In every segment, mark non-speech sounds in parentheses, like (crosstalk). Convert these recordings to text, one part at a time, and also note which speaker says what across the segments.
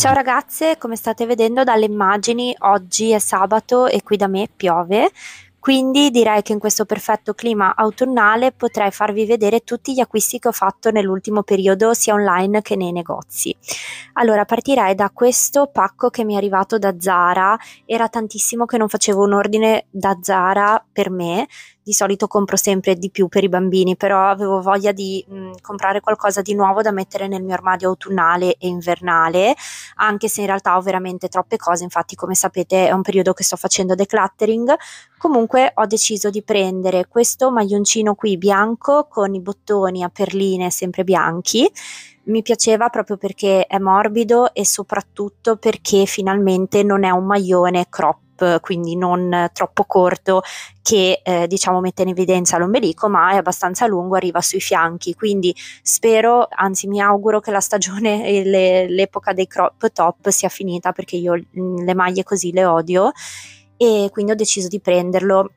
Speaker 1: Ciao ragazze, come state vedendo dalle immagini, oggi è sabato e qui da me piove, quindi direi che in questo perfetto clima autunnale potrei farvi vedere tutti gli acquisti che ho fatto nell'ultimo periodo sia online che nei negozi. Allora partirei da questo pacco che mi è arrivato da Zara, era tantissimo che non facevo un ordine da Zara per me, di solito compro sempre di più per i bambini, però avevo voglia di mh, mm, comprare qualcosa di nuovo da mettere nel mio armadio autunnale e invernale, anche se in realtà ho veramente troppe cose, infatti come sapete è un periodo che sto facendo decluttering, comunque ho deciso di prendere questo maglioncino qui bianco con i bottoni a perline sempre bianchi, mi piaceva proprio perché è morbido e soprattutto perché finalmente non è un maglione crop quindi non troppo corto, che eh, diciamo mette in evidenza l'ombelico, ma è abbastanza lungo, arriva sui fianchi. Quindi spero, anzi mi auguro che la stagione e le, l'epoca dei crop top sia finita perché io mh, mm, le maglie così le odio e quindi ho deciso di prenderlo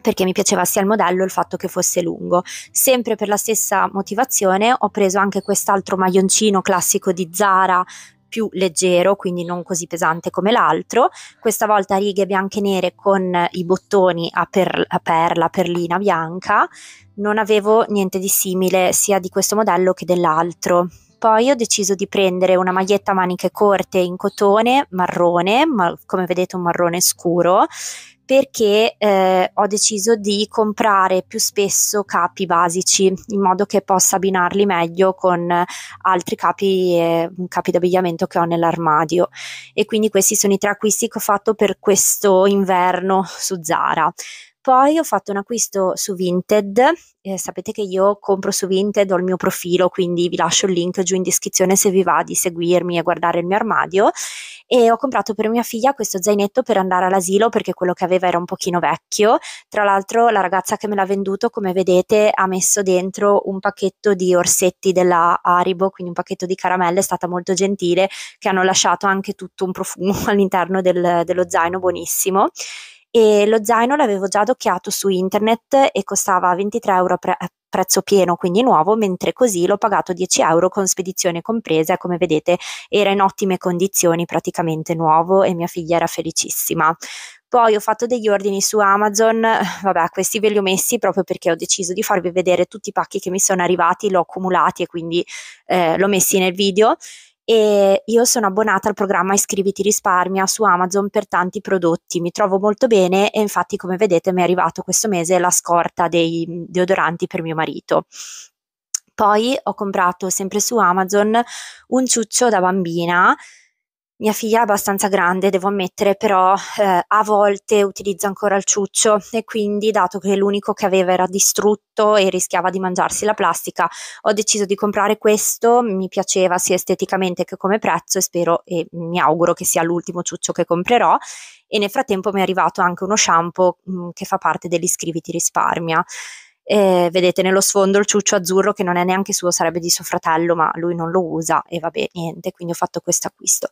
Speaker 1: perché mi piaceva sia il modello il fatto che fosse lungo. Sempre per la stessa motivazione ho preso anche quest'altro maglioncino classico di Zara più leggero, quindi non così pesante come l'altro, questa volta righe bianche e nere con i bottoni a, per, a perla, perlina bianca, non avevo niente di simile sia di questo modello che dell'altro poi ho deciso di prendere una maglietta a maniche corte in cotone marrone, ma come vedete un marrone scuro, perché eh, ho deciso di comprare più spesso capi basici in modo che possa abbinarli meglio con altri capi, eh, capi d'abbigliamento che ho nell'armadio e quindi questi sono i tre acquisti che ho fatto per questo inverno su Zara. Poi ho fatto un acquisto su Vinted, eh, sapete che io compro su Vinted, ho il mio profilo, quindi vi lascio il link giù in descrizione se vi va di seguirmi e guardare il mio armadio e ho comprato per mia figlia questo zainetto per andare all'asilo perché quello che aveva era un pochino vecchio. Tra l'altro la ragazza che me l'ha venduto, come vedete, ha messo dentro un pacchetto di orsetti della Aribo, quindi un pacchetto di caramelle, è stata molto gentile, che hanno lasciato anche tutto un profumo (laughs) all'interno del, dello zaino buonissimo e lo zaino l'avevo già adocchiato su internet e costava 23 euro pre- eh, prezzo pieno, quindi nuovo, mentre così l'ho pagato 10 euro con spedizione compresa come vedete era in ottime condizioni, praticamente nuovo e mia figlia era felicissima. Poi ho fatto degli ordini su Amazon, (laughs) vabbè, questi ve li ho messi proprio perché ho deciso di farvi vedere tutti i pacchi che mi sono arrivati, l'ho accumulati e quindi eh, l'ho messi nel video e io sono abbonata al programma Iscriviti risparmia su Amazon per tanti prodotti, mi trovo molto bene e infatti come vedete mi è arrivato questo mese la scorta dei mm, deodoranti per mio marito. Poi ho comprato sempre su Amazon un ciuccio da bambina mia figlia è abbastanza grande, devo ammettere, però eh, a volte utilizza ancora il ciuccio e quindi, dato che l'unico che aveva era distrutto e rischiava di mangiarsi la plastica, ho deciso di comprare questo, mi piaceva sia esteticamente che come prezzo e spero e mi auguro che sia l'ultimo ciuccio che comprerò e nel frattempo mi è arrivato anche uno shampoo mh, mm, che fa parte degli dell'iscriviti risparmia. Eh, vedete nello sfondo il ciuccio azzurro che non è neanche suo, sarebbe di suo fratello, ma lui non lo usa e vabbè, niente, quindi ho fatto questo acquisto.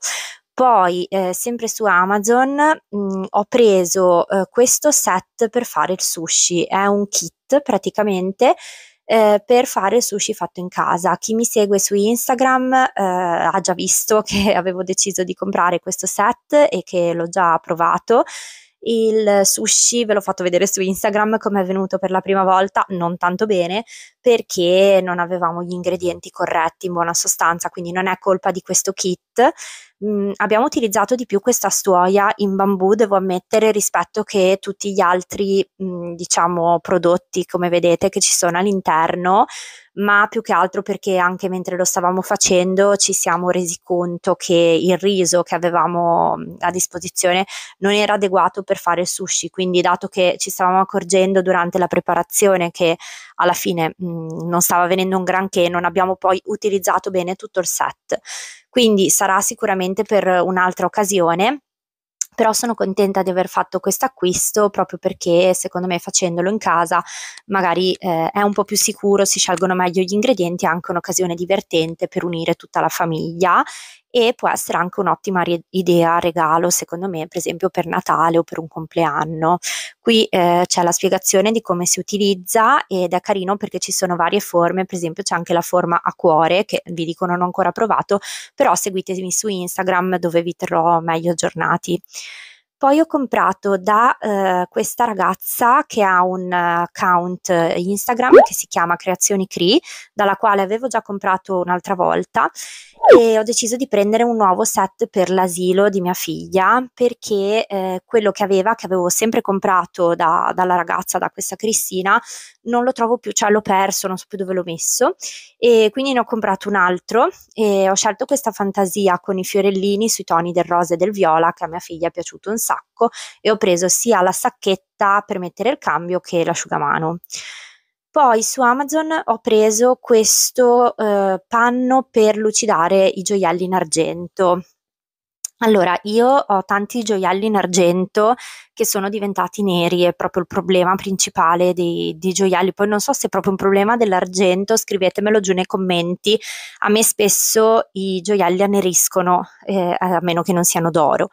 Speaker 1: Poi, eh, sempre su Amazon, mh, mm, ho preso eh, questo set per fare il sushi. È un kit praticamente eh, per fare il sushi fatto in casa. Chi mi segue su Instagram eh, ha già visto (laughs) che avevo deciso di comprare questo set e che l'ho già provato il sushi ve l'ho fatto vedere su Instagram come è venuto per la prima volta, non tanto bene, perché non avevamo gli ingredienti corretti in buona sostanza, quindi non è colpa di questo kit, mh, mm, abbiamo utilizzato di più questa stuoia in bambù, devo ammettere, rispetto che tutti gli altri, mh, mm, diciamo, prodotti, come vedete, che ci sono all'interno, ma più che altro perché anche mentre lo stavamo facendo ci siamo resi conto che il riso che avevamo mm, a disposizione non era adeguato per fare il sushi, quindi dato che ci stavamo accorgendo durante la preparazione che alla fine mh, non stava venendo un granché, non abbiamo poi utilizzato bene tutto il set. Quindi sarà sicuramente per un'altra occasione però sono contenta di aver fatto questo acquisto proprio perché secondo me facendolo in casa magari eh, è un po' più sicuro, si scelgono meglio gli ingredienti, è anche un'occasione divertente per unire tutta la famiglia e può essere anche un'ottima re- idea, regalo secondo me per esempio per Natale o per un compleanno. Qui eh, c'è la spiegazione di come si utilizza ed è carino perché ci sono varie forme, per esempio c'è anche la forma a cuore che vi dico non ho ancora provato, però seguitemi su Instagram dove vi terrò meglio aggiornati. Poi ho comprato da eh, questa ragazza che ha un eh, account Instagram che si chiama Creazioni Cree, dalla quale avevo già comprato un'altra volta e ho deciso di prendere un nuovo set per l'asilo di mia figlia perché eh, quello che aveva, che avevo sempre comprato da, dalla ragazza, da questa Cristina, non lo trovo più, cioè l'ho perso, non so più dove l'ho messo e quindi ne ho comprato un altro e ho scelto questa fantasia con i fiorellini sui toni del rosa e del viola che a mia figlia è piaciuto un sacco e ho preso sia la sacchetta per mettere il cambio che l'asciugamano. Poi su Amazon ho preso questo eh, panno per lucidare i gioielli in argento. Allora, io ho tanti gioielli in argento che sono diventati neri, è proprio il problema principale dei, dei, gioielli. Poi non so se è proprio un problema dell'argento, scrivetemelo giù nei commenti. A me spesso i gioielli anneriscono, eh, a meno che non siano d'oro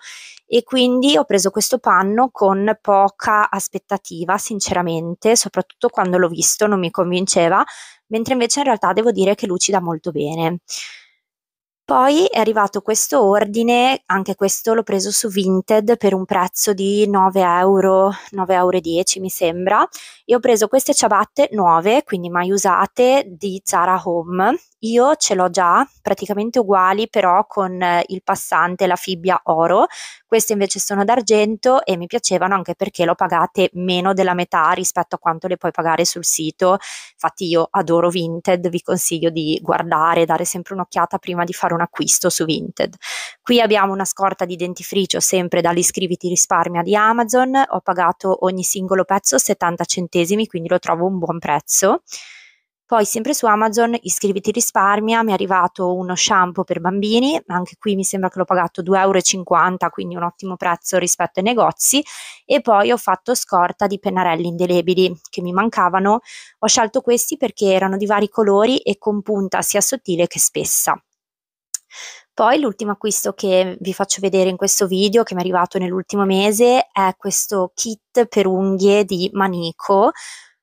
Speaker 1: e quindi ho preso questo panno con poca aspettativa, sinceramente, soprattutto quando l'ho visto non mi convinceva, mentre invece in realtà devo dire che lucida molto bene. Poi è arrivato questo ordine, anche questo l'ho preso su Vinted per un prezzo di 9 euro, 9,10 euro mi sembra, e ho preso queste ciabatte nuove, quindi mai usate, di Zara Home. Io ce l'ho già, praticamente uguali, però con il passante, la fibbia oro. Queste invece sono d'argento e mi piacevano anche perché le ho pagate meno della metà rispetto a quanto le puoi pagare sul sito. Infatti io adoro Vinted, vi consiglio di guardare, dare sempre un'occhiata prima di fare un acquisto su Vinted. Qui abbiamo una scorta di dentifricio sempre dall'iscriviti risparmia di Amazon, ho pagato ogni singolo pezzo 70 centesimi, quindi lo trovo un buon prezzo. Poi sempre su Amazon iscriviti risparmia, mi è arrivato uno shampoo per bambini, anche qui mi sembra che l'ho pagato 2,50 euro, quindi un ottimo prezzo rispetto ai negozi, e poi ho fatto scorta di pennarelli indelebili che mi mancavano, ho scelto questi perché erano di vari colori e con punta sia sottile che spessa. Poi l'ultimo acquisto che vi faccio vedere in questo video, che mi è arrivato nell'ultimo mese, è questo kit per unghie di Manico.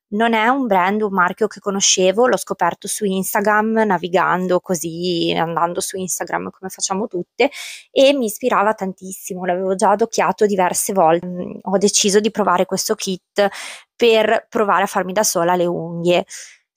Speaker 1: Non è un brand, un marchio che conoscevo, l'ho scoperto su Instagram navigando così, andando su Instagram come facciamo tutte e mi ispirava tantissimo, l'avevo già adocchiato diverse volte. Ho deciso di provare questo kit per provare a farmi da sola le unghie.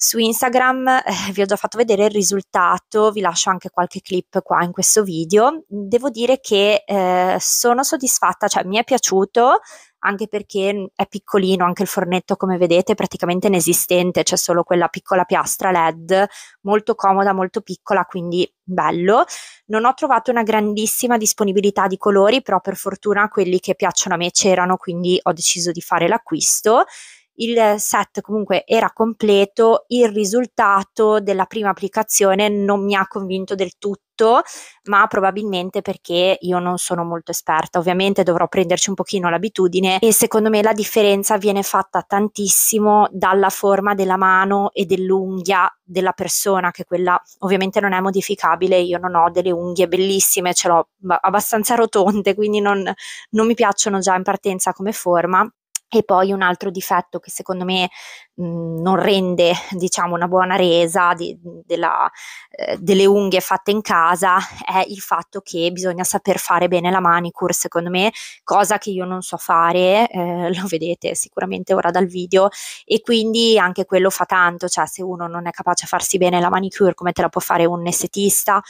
Speaker 1: Su Instagram eh, vi ho già fatto vedere il risultato, vi lascio anche qualche clip qua in questo video. Devo dire che eh, sono soddisfatta, cioè mi è piaciuto anche perché è piccolino anche il fornetto come vedete è praticamente inesistente c'è solo quella piccola piastra led molto comoda molto piccola quindi bello non ho trovato una grandissima disponibilità di colori però per fortuna quelli che piacciono a me c'erano quindi ho deciso di fare l'acquisto il set comunque era completo, il risultato della prima applicazione non mi ha convinto del tutto, ma probabilmente perché io non sono molto esperta, ovviamente dovrò prenderci un pochino l'abitudine e secondo me la differenza viene fatta tantissimo dalla forma della mano e dell'unghia della persona, che quella ovviamente non è modificabile, io non ho delle unghie bellissime, ce l'ho abbastanza rotonde, quindi non, non mi piacciono già in partenza come forma e poi un altro difetto che secondo me mh, mhmm, non rende diciamo, una buona resa di, della, eh, delle unghie fatte in casa è il fatto che bisogna saper fare bene la manicure, secondo me, cosa che io non so fare, eh, lo vedete sicuramente ora dal video, e quindi anche quello fa tanto, cioè se uno non è capace a farsi bene la manicure come te la può fare un estetista,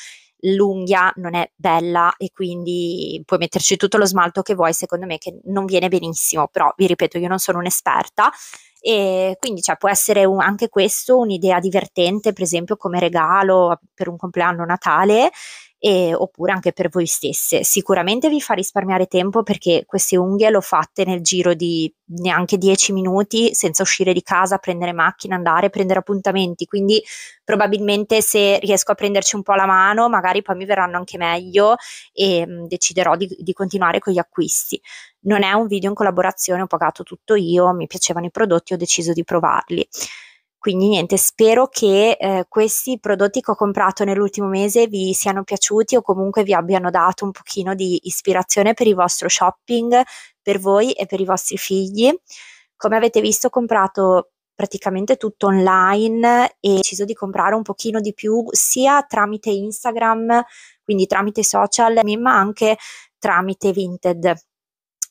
Speaker 1: l'unghia non è bella e quindi puoi metterci tutto lo smalto che vuoi, secondo me che non viene benissimo, però vi ripeto io non sono un'esperta e quindi cioè, può essere un, anche questo un'idea divertente, per esempio come regalo per un compleanno Natale e, oppure anche per voi stesse. Sicuramente vi fa risparmiare tempo perché queste unghie le ho fatte nel giro di neanche 10 minuti senza uscire di casa, prendere macchina, andare, prendere appuntamenti, quindi probabilmente se riesco a prenderci un po' la mano magari poi mi verranno anche meglio e mh, mm, deciderò di, di continuare con gli acquisti. Non è un video in collaborazione, ho pagato tutto io, mi piacevano i prodotti, ho deciso di provarli. Quindi niente, spero che eh, questi prodotti che ho comprato nell'ultimo mese vi siano piaciuti o comunque vi abbiano dato un pochino di ispirazione per il vostro shopping, per voi e per i vostri figli. Come avete visto ho comprato praticamente tutto online e ho deciso di comprare un pochino di più sia tramite Instagram, quindi tramite social, ma anche tramite Vinted.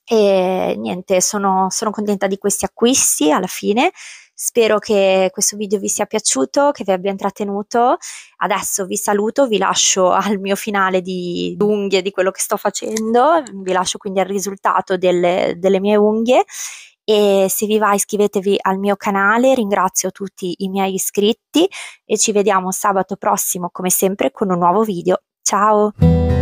Speaker 1: E niente, sono, sono contenta di questi acquisti alla fine Spero che questo video vi sia piaciuto, che vi abbia intrattenuto. Adesso vi saluto, vi lascio al mio finale di unghie di quello che sto facendo, vi lascio quindi al risultato delle, delle mie unghie e se vi va iscrivetevi al mio canale, ringrazio tutti i miei iscritti e ci vediamo sabato prossimo come sempre con un nuovo video. Ciao!